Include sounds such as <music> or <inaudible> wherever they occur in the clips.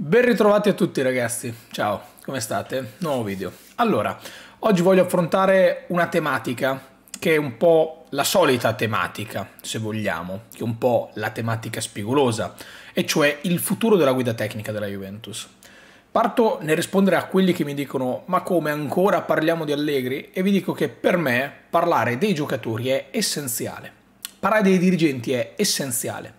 Ben ritrovati a tutti ragazzi, ciao, come state? Nuovo video. Allora, oggi voglio affrontare una tematica che è un po' la solita tematica, se vogliamo, che è un po' la tematica spigolosa, e cioè il futuro della guida tecnica della Juventus. Parto nel rispondere a quelli che mi dicono ma come ancora parliamo di Allegri e vi dico che per me parlare dei giocatori è essenziale, parlare dei dirigenti è essenziale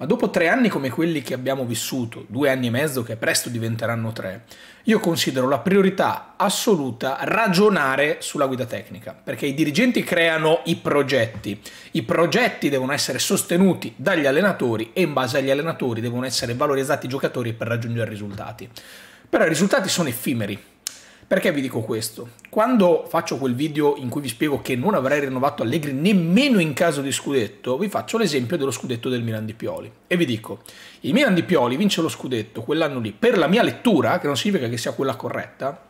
ma dopo tre anni come quelli che abbiamo vissuto, due anni e mezzo che presto diventeranno tre, io considero la priorità assoluta ragionare sulla guida tecnica, perché i dirigenti creano i progetti, i progetti devono essere sostenuti dagli allenatori e in base agli allenatori devono essere valorizzati i giocatori per raggiungere risultati. Però i risultati sono effimeri, perché vi dico questo? Quando faccio quel video in cui vi spiego che non avrei rinnovato Allegri nemmeno in caso di scudetto, vi faccio l'esempio dello scudetto del Milan di Pioli. E vi dico, il Milan di Pioli vince lo scudetto quell'anno lì per la mia lettura, che non significa che sia quella corretta,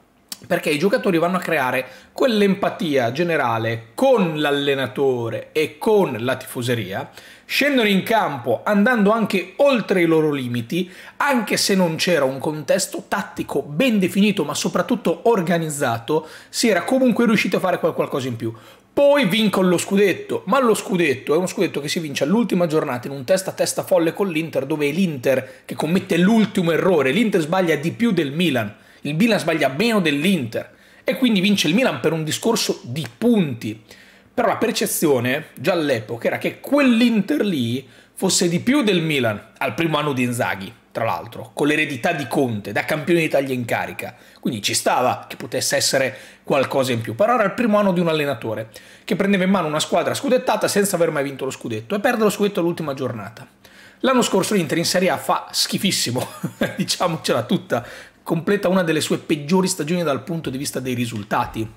perché i giocatori vanno a creare quell'empatia generale con l'allenatore e con la tifoseria, scendono in campo andando anche oltre i loro limiti, anche se non c'era un contesto tattico ben definito ma soprattutto organizzato, si era comunque riusciti a fare qualcosa in più. Poi vincono lo scudetto, ma lo scudetto è uno scudetto che si vince all'ultima giornata in un testa a testa folle con l'Inter, dove è l'Inter che commette l'ultimo errore, l'Inter sbaglia di più del Milan il Milan sbaglia meno dell'Inter e quindi vince il Milan per un discorso di punti. Però la percezione, già all'epoca, era che quell'Inter lì fosse di più del Milan, al primo anno di Inzaghi, tra l'altro, con l'eredità di Conte, da campione d'Italia in carica. Quindi ci stava che potesse essere qualcosa in più. Però era il primo anno di un allenatore che prendeva in mano una squadra scudettata senza aver mai vinto lo scudetto e perde lo scudetto all'ultima giornata. L'anno scorso l'Inter in Serie A fa schifissimo, <laughs> diciamocela tutta, completa una delle sue peggiori stagioni dal punto di vista dei risultati.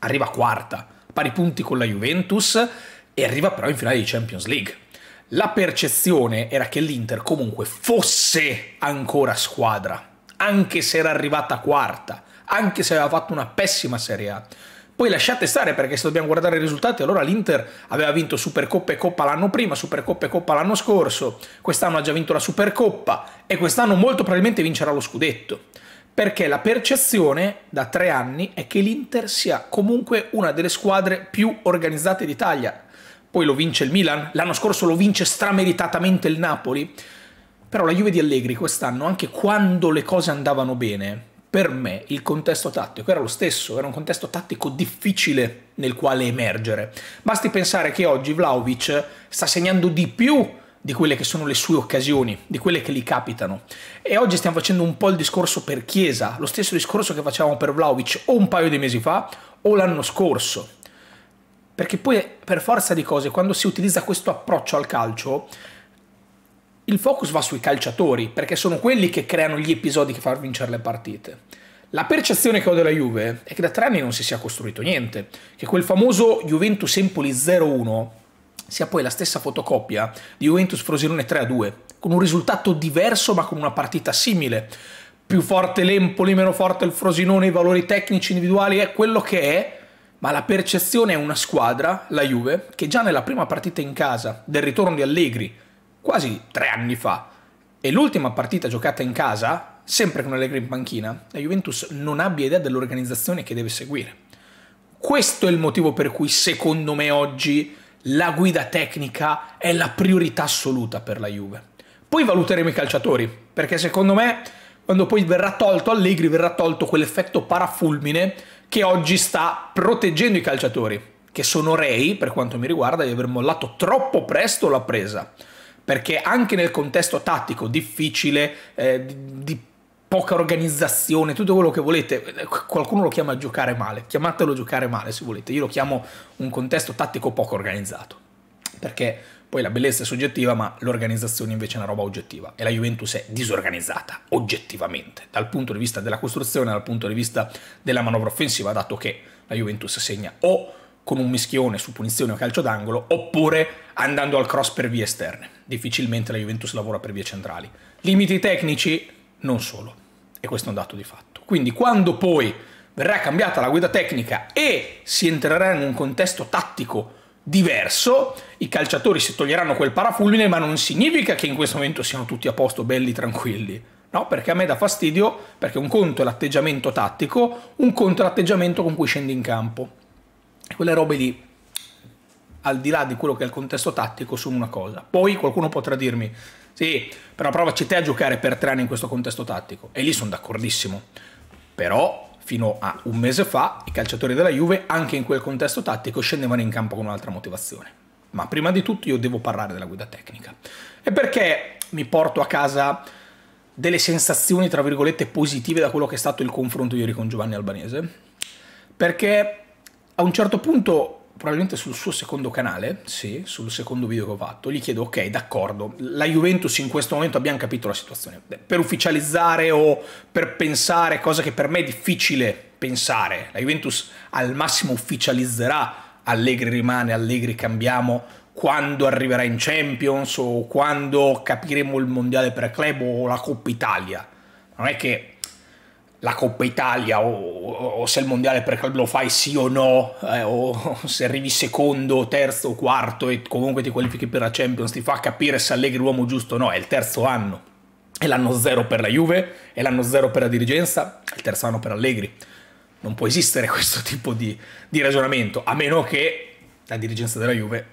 Arriva quarta, pari punti con la Juventus e arriva però in finale di Champions League. La percezione era che l'Inter comunque fosse ancora squadra, anche se era arrivata quarta, anche se aveva fatto una pessima Serie A. Poi lasciate stare perché se dobbiamo guardare i risultati, allora l'Inter aveva vinto Supercoppa e Coppa l'anno prima, Supercoppa e Coppa l'anno scorso, quest'anno ha già vinto la Supercoppa e quest'anno molto probabilmente vincerà lo scudetto perché la percezione da tre anni è che l'Inter sia comunque una delle squadre più organizzate d'Italia. Poi lo vince il Milan, l'anno scorso lo vince strameritatamente il Napoli, però la Juve di Allegri quest'anno, anche quando le cose andavano bene, per me il contesto tattico era lo stesso, era un contesto tattico difficile nel quale emergere. Basti pensare che oggi Vlaovic sta segnando di più di quelle che sono le sue occasioni, di quelle che gli capitano. E oggi stiamo facendo un po' il discorso per Chiesa, lo stesso discorso che facevamo per Vlaovic o un paio di mesi fa o l'anno scorso. Perché poi per forza di cose, quando si utilizza questo approccio al calcio, il focus va sui calciatori, perché sono quelli che creano gli episodi che fanno vincere le partite. La percezione che ho della Juve è che da tre anni non si sia costruito niente, che quel famoso Juventus Empoli 0-1 sia poi la stessa fotocopia di Juventus Frosinone 3-2, con un risultato diverso ma con una partita simile. Più forte l'Empoli, meno forte il Frosinone, i valori tecnici individuali è quello che è, ma la percezione è una squadra, la Juve, che già nella prima partita in casa del ritorno di Allegri, quasi tre anni fa, e l'ultima partita giocata in casa, sempre con Allegri in panchina, la Juventus non abbia idea dell'organizzazione che deve seguire. Questo è il motivo per cui secondo me oggi la guida tecnica è la priorità assoluta per la Juve. Poi valuteremo i calciatori, perché secondo me quando poi verrà tolto Allegri verrà tolto quell'effetto parafulmine che oggi sta proteggendo i calciatori, che sono rei, per quanto mi riguarda, di aver mollato troppo presto la presa perché anche nel contesto tattico difficile, eh, di, di poca organizzazione, tutto quello che volete. Qualcuno lo chiama giocare male, chiamatelo giocare male se volete. Io lo chiamo un contesto tattico poco organizzato, perché poi la bellezza è soggettiva, ma l'organizzazione invece è una roba oggettiva e la Juventus è disorganizzata oggettivamente, dal punto di vista della costruzione, dal punto di vista della manovra offensiva, dato che la Juventus segna o con un mischione su punizione o calcio d'angolo, oppure andando al cross per vie esterne. Difficilmente la Juventus lavora per vie centrali. Limiti tecnici? non solo. E questo è un dato di fatto. Quindi quando poi verrà cambiata la guida tecnica e si entrerà in un contesto tattico diverso, i calciatori si toglieranno quel parafulmine, ma non significa che in questo momento siano tutti a posto, belli, tranquilli. No, perché a me dà fastidio, perché un conto è l'atteggiamento tattico, un conto è l'atteggiamento con cui scendi in campo. Quelle robe lì, al di là di quello che è il contesto tattico, sono una cosa. Poi qualcuno potrà dirmi, sì, però provaci te a giocare per tre anni in questo contesto tattico. E lì sono d'accordissimo. Però fino a un mese fa i calciatori della Juve, anche in quel contesto tattico, scendevano in campo con un'altra motivazione. Ma prima di tutto io devo parlare della guida tecnica. E perché mi porto a casa delle sensazioni, tra virgolette, positive da quello che è stato il confronto ieri con Giovanni Albanese? Perché a un certo punto probabilmente sul suo secondo canale, sì, sul secondo video che ho fatto, gli chiedo, ok, d'accordo, la Juventus in questo momento abbiamo capito la situazione, per ufficializzare o per pensare, cosa che per me è difficile pensare, la Juventus al massimo ufficializzerà Allegri rimane, Allegri cambiamo, quando arriverà in Champions o quando capiremo il mondiale per club o la Coppa Italia. Non è che la Coppa Italia o, o, se il mondiale per club lo fai sì o no, eh, o <laughs> se arrivi secondo, terzo, quarto e comunque ti qualifichi per la Champions, ti fa capire se Allegri è l'uomo giusto o no, è il terzo anno, è l'anno zero per la Juve, è l'anno zero per la dirigenza, è il terzo anno per Allegri. Non può esistere <laughs> questo tipo di, di ragionamento, a meno che la dirigenza della Juve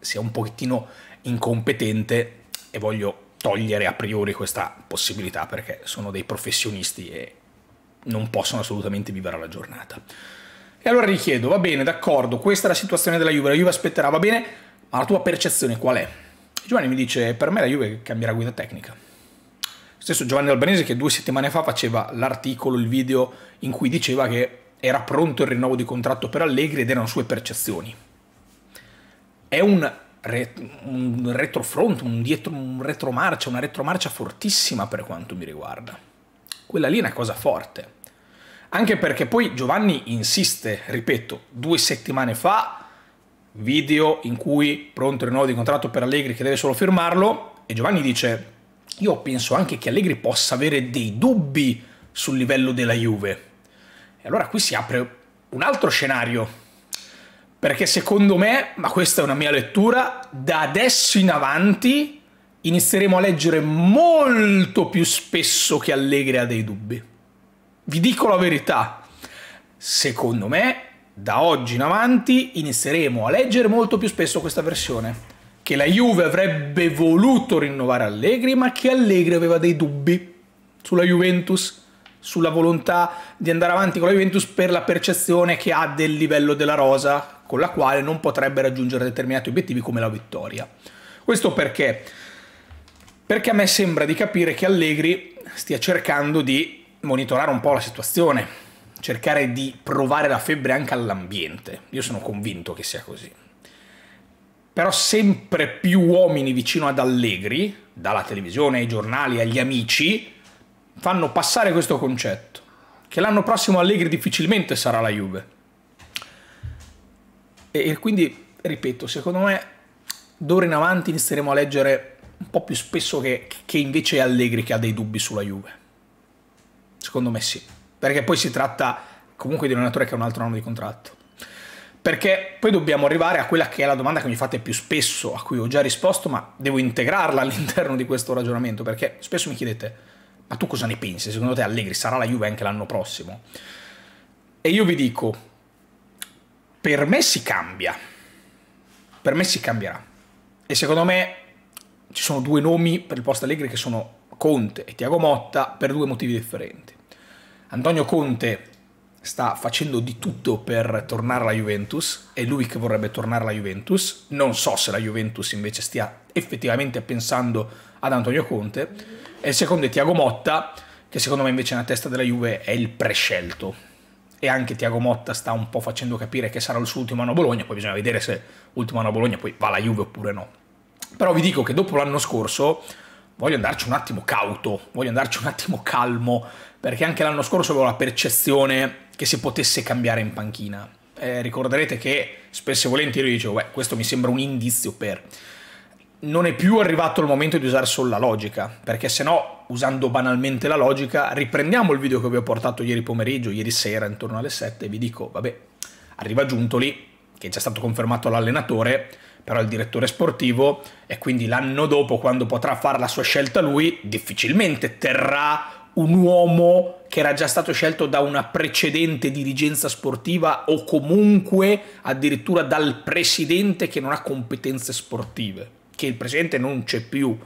sia un pochettino incompetente e voglio togliere a priori questa possibilità perché sono dei professionisti e non possono assolutamente vivere la giornata. E allora gli chiedo, va bene, d'accordo, questa è la situazione della Juve, la Juve aspetterà, va bene, ma la tua percezione qual è? Giovanni mi dice, per me la Juve cambierà guida tecnica. Stesso Giovanni Albanese che due settimane fa faceva l'articolo, il video in cui diceva che era pronto il rinnovo di contratto per Allegri ed erano sue percezioni. È un un retrofront, un, un retromarcia, una retromarcia fortissima per quanto mi riguarda. Quella lì è una cosa forte. Anche perché poi Giovanni insiste, ripeto, due settimane fa, video in cui pronto il rinnovo di contratto per Allegri che deve solo firmarlo, e Giovanni dice, io penso anche che Allegri possa avere dei dubbi sul livello della Juve. E allora qui si apre un altro scenario perché secondo me, ma questa è una mia lettura, da adesso in avanti inizieremo a leggere molto più spesso che Allegri ha dei dubbi. Vi dico la verità, secondo me da oggi in avanti inizieremo a leggere molto più spesso questa versione, che la Juve avrebbe voluto rinnovare Allegri ma che Allegri aveva dei dubbi sulla Juventus sulla volontà di andare avanti con la Juventus per la percezione che ha del livello della rosa con la quale non potrebbe raggiungere determinati obiettivi come la vittoria. Questo perché? Perché a me sembra di capire che Allegri stia cercando di monitorare un po' la situazione, cercare di provare la febbre anche all'ambiente. Io sono convinto che sia così. Però sempre più uomini vicino ad Allegri, dalla televisione ai giornali agli amici, fanno passare questo concetto, che l'anno prossimo Allegri difficilmente sarà la Juve. E, quindi, ripeto, secondo me d'ora in avanti inizieremo a leggere un po' più spesso che, che invece è Allegri che ha dei dubbi sulla Juve. Secondo me sì, perché poi si tratta comunque di un allenatore che ha un altro anno di contratto perché poi dobbiamo arrivare a quella che è la domanda che mi fate più spesso, a cui ho già risposto, ma devo integrarla all'interno di questo ragionamento, perché spesso mi chiedete ma tu cosa ne pensi? Secondo te Allegri sarà la Juve anche l'anno prossimo? E io vi dico, per me si cambia. Per me si cambierà. E secondo me ci sono due nomi per il posto Allegri che sono Conte e Tiago Motta per due motivi differenti. Antonio Conte sta facendo di tutto per tornare alla Juventus, è lui che vorrebbe tornare alla Juventus, non so se la Juventus invece stia effettivamente pensando ad Antonio Conte e il secondo è Tiago Motta che secondo me invece nella testa della Juve è il prescelto e anche Tiago Motta sta un po' facendo capire che sarà il suo ultimo anno a Bologna, poi bisogna vedere se ultimo anno a Bologna poi va la Juve oppure no. Però vi dico che dopo l'anno scorso voglio andarci un attimo cauto, voglio andarci un attimo calmo, perché anche l'anno scorso avevo la percezione che si potesse cambiare in panchina. Eh, ricorderete che spesso e volentieri io dicevo, beh, questo mi sembra un indizio per non è più arrivato il momento di usare solo la logica, perché se no, usando banalmente la logica, riprendiamo il video che vi ho portato ieri pomeriggio, ieri sera intorno alle 7, e vi dico, vabbè, arriva Giuntoli, che è già stato confermato l'allenatore, però il direttore sportivo, e quindi l'anno dopo, quando potrà fare la sua scelta lui, difficilmente terrà un uomo che era già stato scelto da una precedente dirigenza sportiva o comunque addirittura dal presidente che non ha competenze sportive che il presente non c'è più.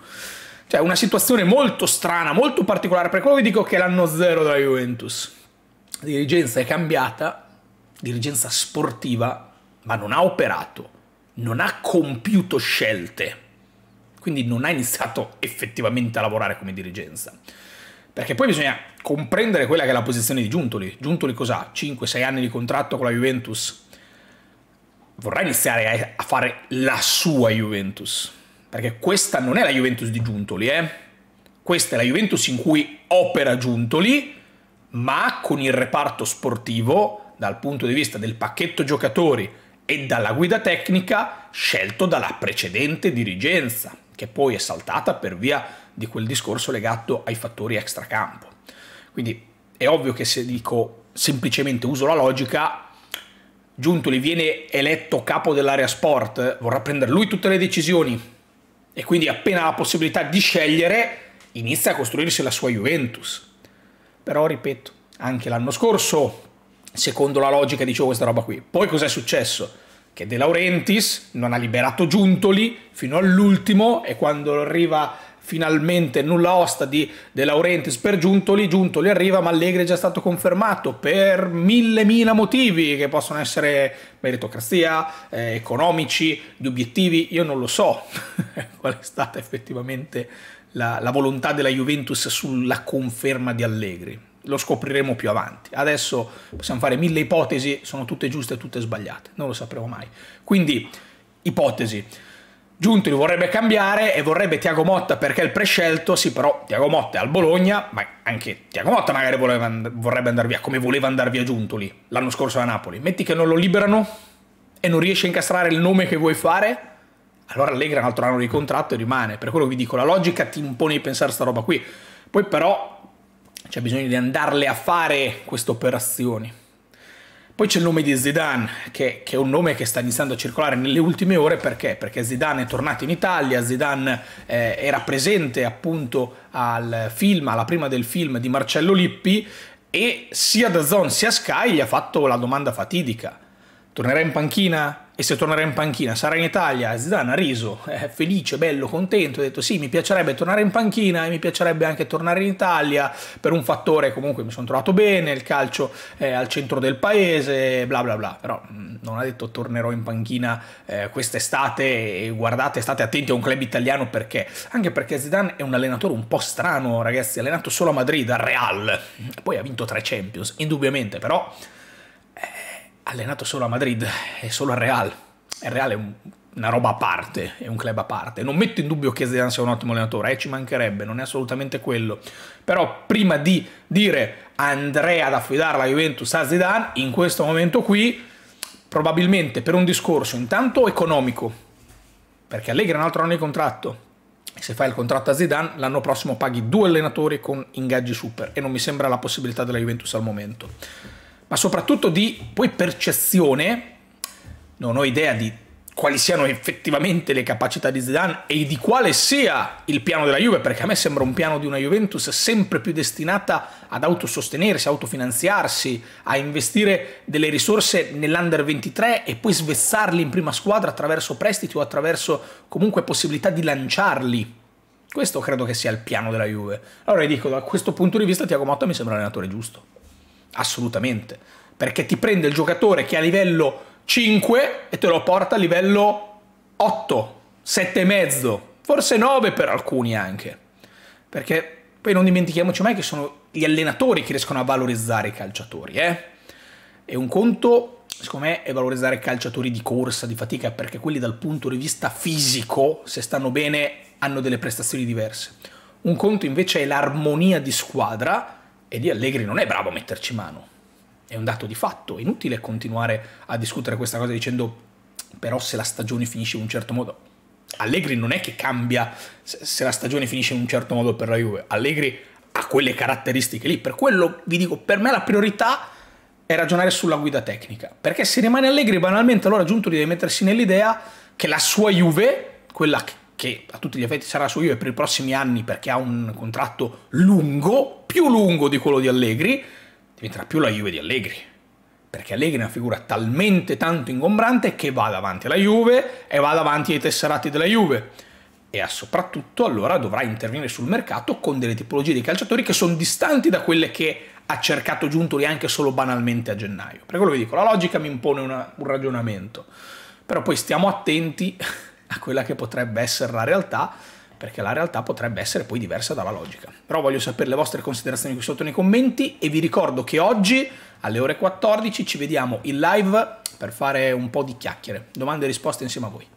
Cioè, una situazione molto strana, molto particolare. Per quello vi dico che è l'anno zero della Juventus. La dirigenza è cambiata, dirigenza sportiva, ma non ha operato, non ha compiuto scelte. Quindi non ha iniziato effettivamente a lavorare come dirigenza. Perché poi bisogna comprendere quella che è la posizione di Giuntoli. Giuntoli cos'ha? 5-6 anni di contratto con la Juventus. Vorrà iniziare a fare la sua Juventus perché questa non è la Juventus di Giuntoli, eh? questa è la Juventus in cui opera Giuntoli, ma con il reparto sportivo, dal punto di vista del pacchetto giocatori e dalla guida tecnica, scelto dalla precedente dirigenza, che poi è saltata per via di quel discorso legato ai fattori extracampo. Quindi è ovvio che se dico semplicemente uso la logica, Giuntoli viene eletto capo dell'area sport, vorrà prendere lui tutte le decisioni, e quindi appena ha la possibilità di scegliere inizia a costruirsi la sua Juventus. Però ripeto, anche l'anno scorso, secondo la logica, dicevo questa roba qui. Poi cos'è successo? Che De Laurentiis non ha liberato Giuntoli fino all'ultimo e quando arriva finalmente nulla osta di De Laurentiis per Giuntoli, Giuntoli arriva ma Allegri è già stato confermato per mille mila motivi che possono essere meritocrazia, eh, economici, di obiettivi, io non lo so <laughs> qual è stata effettivamente la, la volontà della Juventus sulla conferma di Allegri, lo scopriremo più avanti, adesso possiamo fare mille ipotesi, sono tutte giuste e tutte sbagliate, non lo sapremo mai, quindi ipotesi. Giunti vorrebbe cambiare e vorrebbe Tiago Motta perché è il prescelto, sì però Tiago Motta è al Bologna, ma anche Tiago Motta magari voleva, vorrebbe andare via, come voleva andare via Giuntoli l'anno scorso a Napoli. Metti che non lo liberano e non riesce a incastrare il nome che vuoi fare, allora Allegra un altro anno di contratto e rimane. Per quello che vi dico, la logica ti impone di pensare a sta roba qui. Poi però c'è bisogno di andarle a fare queste operazioni. Poi c'è il nome di Zidane, che, che, è un nome che sta iniziando a circolare nelle ultime ore perché? Perché Zidane è tornato in Italia, Zidane eh, era presente appunto al film, alla prima del film di Marcello Lippi e sia da Zon sia Sky gli ha fatto la domanda fatidica. Tornerà in panchina? e se tornerà in panchina sarà in Italia, Zidane ha riso, è felice, bello, contento, ha detto sì, mi piacerebbe tornare in panchina e mi piacerebbe anche tornare in Italia per un fattore comunque mi sono trovato bene, il calcio è al centro del paese, bla bla bla, però mm, non ha detto tornerò in panchina eh, quest'estate e guardate, state attenti a un club italiano perché, anche perché Zidane è un allenatore un po' strano ragazzi, è allenato solo a Madrid, al Real, poi ha vinto tre Champions, indubbiamente però allenato solo a Madrid e solo al Real. Il Real è un, una roba a parte, è un club a parte. Non metto in dubbio che Zidane sia un ottimo allenatore, eh, ci mancherebbe, non è assolutamente quello. Però prima di dire andrei ad affidare la Juventus a Zidane, in questo momento qui, probabilmente per un discorso intanto economico, perché Allegri ha un altro anno di contratto, se fai il contratto a Zidane l'anno prossimo paghi due allenatori con ingaggi super e non mi sembra la possibilità della Juventus al momento ma soprattutto di poi percezione, non ho idea di quali siano effettivamente le capacità di Zidane e di quale sia il piano della Juve, perché a me sembra un piano di una Juventus sempre più destinata ad autosostenersi, autofinanziarsi, a investire delle risorse nell'Under 23 e poi svezzarli in prima squadra attraverso prestiti o attraverso comunque possibilità di lanciarli. Questo credo che sia il piano della Juve. Allora dico, da questo punto di vista Tiago Motta mi sembra l'allenatore giusto. Assolutamente. Perché ti prende il giocatore che è a livello 5 e te lo porta a livello 8, 7,5, forse 9 per alcuni anche. Perché poi non dimentichiamoci mai che sono gli allenatori che riescono a valorizzare i calciatori, eh? E un conto, secondo me, è valorizzare calciatori di corsa, di fatica, perché quelli dal punto di vista fisico, se stanno bene, hanno delle prestazioni diverse. Un conto invece è l'armonia di squadra, e lì Allegri non è bravo a metterci mano. È un dato di fatto, è inutile continuare a discutere questa cosa dicendo però se la stagione finisce in un certo modo. Allegri non è che cambia se la stagione finisce in un certo modo per la Juve. Allegri ha quelle caratteristiche lì. Per quello vi dico, per me la priorità è ragionare sulla guida tecnica. Perché se rimane Allegri, banalmente, allora Giunto deve mettersi nell'idea che la sua Juve, quella che a tutti gli effetti sarà la sua Juve per i prossimi anni perché ha un contratto lungo, più lungo di quello di Allegri, diventerà più la Juve di Allegri. Perché Allegri è una figura talmente tanto ingombrante che va davanti alla Juve e va davanti ai tesserati della Juve. E soprattutto allora dovrà intervenire sul mercato con delle tipologie di calciatori che sono distanti da quelle che ha cercato Giuntoli anche solo banalmente a gennaio. Per quello vi dico, la logica mi impone una, un ragionamento. Però poi stiamo attenti <laughs> a quella che potrebbe essere la realtà perché la realtà potrebbe essere poi diversa dalla logica. Però voglio sapere le vostre considerazioni qui sotto nei commenti e vi ricordo che oggi alle ore 14 ci vediamo in live per fare un po' di chiacchiere, domande e risposte insieme a voi.